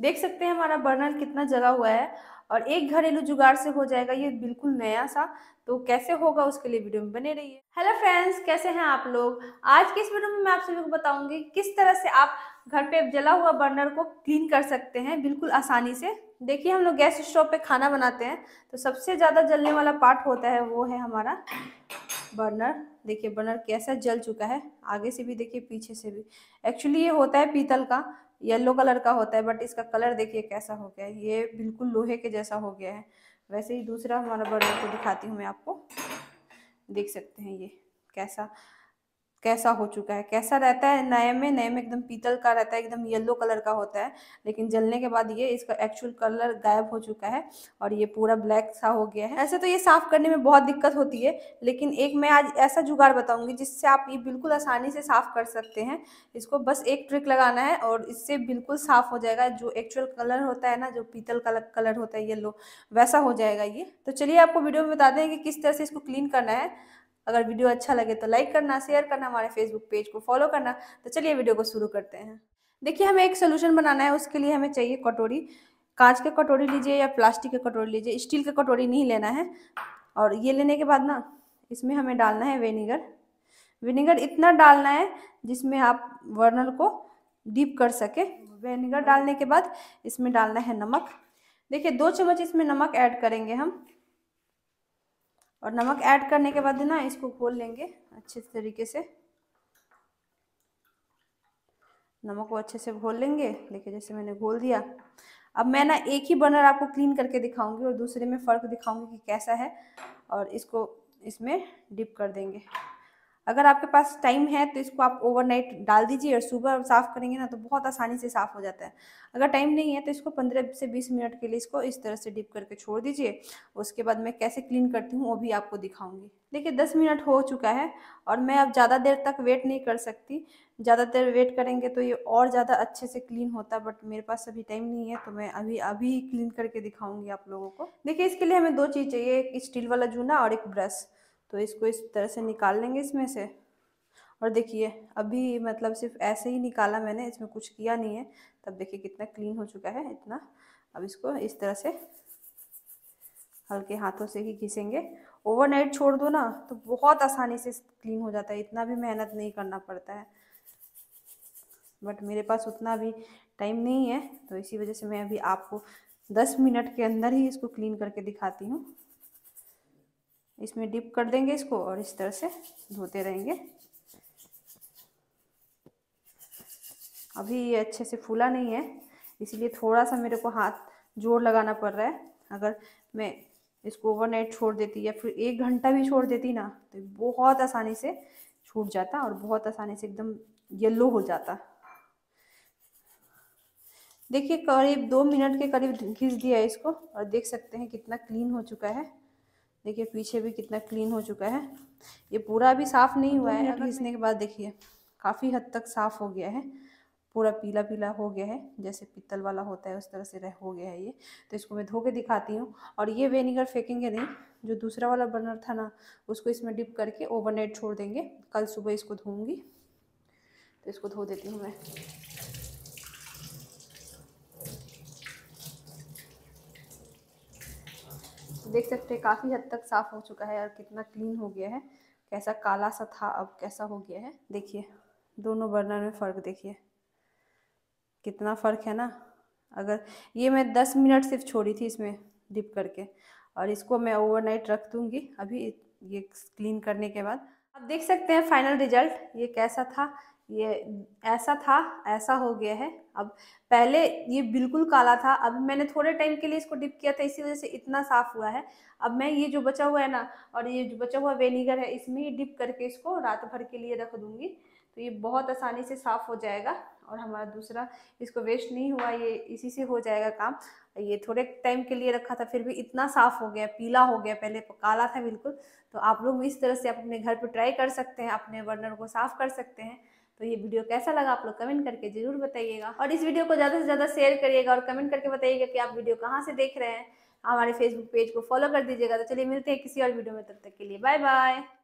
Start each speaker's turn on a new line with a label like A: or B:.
A: देख सकते हैं हमारा बर्नर कितना जला हुआ है और एक घरेलू जुगाड़ से हो जाएगा ये बिल्कुल नया सा तो कैसे होगा उसके लिए वीडियो में बने रहिए हेलो फ्रेंड्स कैसे हैं आप लोग आज की इस वीडियो में मैं आप सभी को बताऊंगी किस तरह से आप घर पे जला हुआ बर्नर को क्लीन कर सकते हैं बिल्कुल आसानी से देखिए हम लोग गैस स्टोव पे खाना बनाते हैं तो सबसे ज़्यादा जलने वाला पार्ट होता है वो है हमारा बर्नर देखिए बर्नर कैसा जल चुका है आगे से भी देखिए पीछे से भी एक्चुअली ये होता है पीतल का येलो कलर का होता है बट इसका कलर देखिए कैसा हो गया है ये बिल्कुल लोहे के जैसा हो गया है वैसे ही दूसरा हमारा बर्नर को दिखाती हूँ मैं आपको देख सकते हैं ये कैसा कैसा हो चुका है कैसा रहता है नए में नए में एकदम पीतल का रहता है एकदम येलो कलर का होता है लेकिन जलने के बाद ये इसका एक्चुअल कलर गायब हो चुका है और ये पूरा ब्लैक सा हो गया है ऐसे तो ये साफ़ करने में बहुत दिक्कत होती है लेकिन एक मैं आज ऐसा जुगाड़ बताऊंगी जिससे आप ये बिल्कुल आसानी से साफ़ कर सकते हैं इसको बस एक ट्रिक लगाना है और इससे बिल्कुल साफ़ हो जाएगा जो एक्चुअल कलर होता है ना जो पीतल कलर कलर होता है येलो वैसा हो जाएगा ये तो चलिए आपको वीडियो में बता दें कि किस तरह से इसको क्लीन करना है अगर वीडियो अच्छा लगे तो लाइक करना शेयर करना हमारे फेसबुक पेज को फॉलो करना तो चलिए वीडियो को शुरू करते हैं देखिए हमें एक सोल्यूशन बनाना है उसके लिए हमें चाहिए कटोरी कांच के कटोरी लीजिए या प्लास्टिक के कटोरी लीजिए स्टील के कटोरी नहीं लेना है और ये लेने के बाद ना इसमें हमें डालना है विनेगर विनेगर इतना डालना है जिसमें आप वर्नर को डीप कर सके विनेगर डालने के बाद इसमें डालना है नमक देखिए दो चम्मच इसमें नमक ऐड करेंगे हम और नमक ऐड करने के बाद ना इसको घोल लेंगे अच्छे तरीके से नमक को अच्छे से घोल लेंगे देखिए जैसे मैंने घोल दिया अब मैं ना एक ही बर्नर आपको क्लीन करके दिखाऊंगी और दूसरे में फ़र्क दिखाऊंगी कि कैसा है और इसको इसमें डिप कर देंगे अगर आपके पास टाइम है तो इसको आप ओवरनाइट डाल दीजिए और सुबह साफ़ करेंगे ना तो बहुत आसानी से साफ़ हो जाता है अगर टाइम नहीं है तो इसको 15 से 20 मिनट के लिए इसको इस तरह से डिप करके छोड़ दीजिए उसके बाद मैं कैसे क्लीन करती हूँ वो भी आपको दिखाऊंगी देखिए 10 मिनट हो चुका है और मैं अब ज़्यादा देर तक वेट नहीं कर सकती ज़्यादा देर वेट करेंगे तो ये और ज़्यादा अच्छे से क्लीन होता बट मेरे पास अभी टाइम नहीं है तो मैं अभी अभी क्लीन करके दिखाऊँगी आप लोगों को देखिए इसके लिए हमें दो चीज़ चाहिए एक स्टील वाला जूना और एक ब्रश तो इसको इस तरह से निकाल लेंगे इसमें से और देखिए अभी मतलब सिर्फ ऐसे ही निकाला मैंने इसमें कुछ किया नहीं है तब देखिए कितना क्लीन हो चुका है इतना अब इसको इस तरह से हल्के हाथों से ही घिसेंगे ओवरनाइट छोड़ दो ना तो बहुत आसानी से क्लीन हो जाता है इतना भी मेहनत नहीं करना पड़ता है बट मेरे पास उतना भी टाइम नहीं है तो इसी वजह से मैं अभी आपको 10 मिनट के अंदर ही इसको क्लीन करके दिखाती हूँ इसमें डिप कर देंगे इसको और इस तरह से धोते रहेंगे अभी ये अच्छे से फूला नहीं है इसलिए थोड़ा सा मेरे को हाथ जोर लगाना पड़ रहा है अगर मैं इसको ओवरनाइट छोड़ देती या फिर एक घंटा भी छोड़ देती ना तो बहुत आसानी से छूट जाता और बहुत आसानी से एकदम येल्लो हो जाता देखिए करीब दो मिनट के करीब घिस दिया है इसको और देख सकते हैं कितना क्लीन हो चुका है देखिए पीछे भी कितना क्लीन हो चुका है ये पूरा भी साफ़ नहीं हुआ है घिसने के बाद देखिए काफ़ी हद तक साफ़ हो गया है पूरा पीला पीला हो गया है जैसे पीतल वाला होता है उस तरह से रह हो गया है ये तो इसको मैं धो के दिखाती हूँ और ये वेनेगर फेंकेंगे नहीं जो दूसरा वाला बर्नर था ना उसको इसमें डिप करके ओवरनाइट छोड़ देंगे कल सुबह इसको धोऊंगी तो इसको धो देती हूँ मैं देख सकते हैं काफ़ी हद तक साफ़ हो चुका है और कितना क्लीन हो गया है कैसा काला सा था अब कैसा हो गया है देखिए दोनों बर्नर में फ़र्क देखिए कितना फ़र्क है ना अगर ये मैं दस मिनट सिर्फ छोड़ी थी इसमें डिप करके और इसको मैं ओवरनाइट रख दूँगी अभी ये क्लीन करने के बाद आप देख सकते हैं फाइनल रिजल्ट ये कैसा था ये ऐसा था ऐसा हो गया है अब पहले ये बिल्कुल काला था अब मैंने थोड़े टाइम के लिए इसको डिप किया था इसी वजह से इतना साफ हुआ है अब मैं ये जो बचा हुआ है ना और ये जो बचा हुआ वेनीगर है इसमें ही डिप करके इसको रात भर के लिए रख दूँगी तो ये बहुत आसानी से साफ़ हो जाएगा और हमारा दूसरा इसको वेस्ट नहीं हुआ ये इसी से हो जाएगा काम ये थोड़े टाइम के लिए रखा था फिर भी इतना साफ़ हो गया पीला हो गया पहले तो काला था बिल्कुल तो आप लोग इस तरह से आप अपने घर पर ट्राई कर सकते हैं अपने बर्नर को साफ़ कर सकते हैं तो ये वीडियो कैसा लगा आप लोग कमेंट करके जरूर बताइएगा और इस वीडियो को ज़्यादा से ज़्यादा शेयर करिएगा और कमेंट करके बताइएगा कि आप वीडियो कहाँ से देख रहे हैं हमारे फेसबुक पेज को फॉलो कर दीजिएगा तो चलिए मिलते हैं किसी और वीडियो में तब तक के लिए बाय बाय